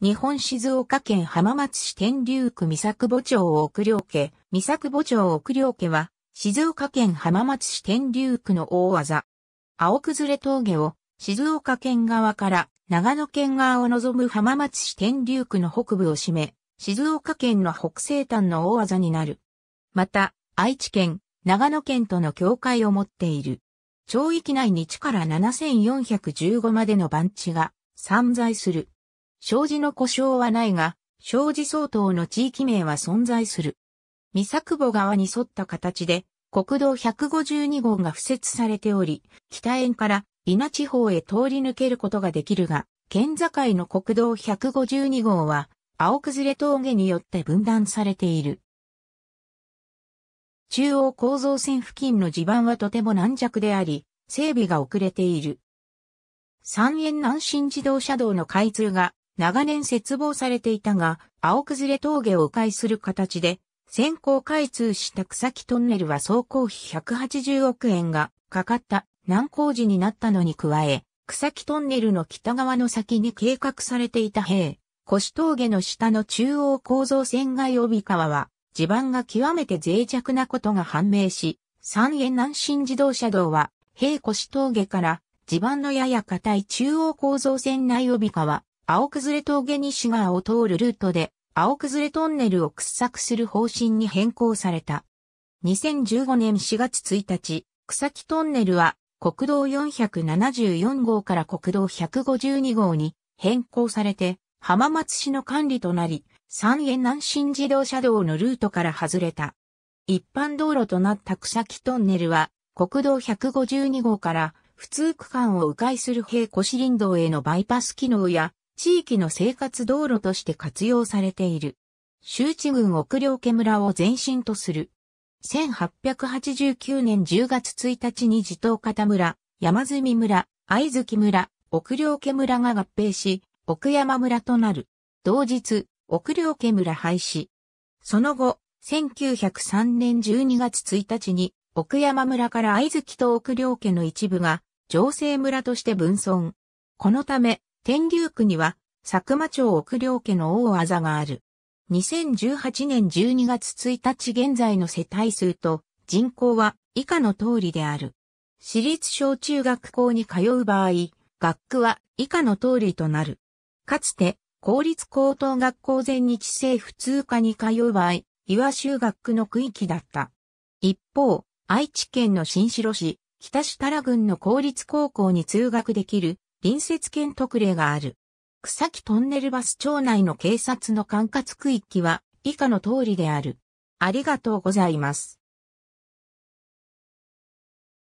日本静岡県浜松市天竜区三作墓町奥良家、三作墓町奥良家は、静岡県浜松市天竜区の大技。青崩れ峠を静岡県側から長野県側を望む浜松市天竜区の北部を占め、静岡県の北西端の大技になる。また、愛知県、長野県との境界を持っている。町域内に地から7415までの番地が散在する。障子の故障はないが、障子相当の地域名は存在する。三作母川に沿った形で、国道152号が付設されており、北園から稲地方へ通り抜けることができるが、県境の国道152号は、青崩れ峠によって分断されている。中央構造線付近の地盤はとても軟弱であり、整備が遅れている。三円南新自動車道の開通が長年切望されていたが、青崩れ峠を迂回する形で、先行開通した草木トンネルは総工費180億円がかかった難工事になったのに加え、草木トンネルの北側の先に計画されていた兵、腰峠の下の中央構造線外帯川は、地盤が極めて脆弱なことが判明し、三円南新自動車道は、兵腰峠から地盤のやや硬い中央構造線内帯川、青崩峠西側を通るルートで、青崩トンネルを掘削する方針に変更された。2015年4月1日、草木トンネルは国道474号から国道152号に変更されて、浜松市の管理となり、三重南新自動車道のルートから外れた。一般道路となった草木トンネルは、国道152号から普通区間を迂回する平越林道へのバイパス機能や、地域の生活道路として活用されている。周知郡奥良家村を前身とする。1889年10月1日に地頭方村、山積村、藍月村、奥良家村が合併し、奥山村となる。同日、奥良家村廃止。その後、1903年12月1日に、奥山村から藍月と奥良家の一部が、情勢村として分村。このため、天竜区には、佐久間町奥良家の大技がある。2018年12月1日現在の世帯数と人口は以下の通りである。私立小中学校に通う場合、学区は以下の通りとなる。かつて、公立高等学校全日制普通科に通う場合、岩州学区の区域だった。一方、愛知県の新城市、北設良郡の公立高校に通学できる隣接県特例がある。草木トンネルバス町内の警察の管轄区域は以下の通りである。ありがとうございます。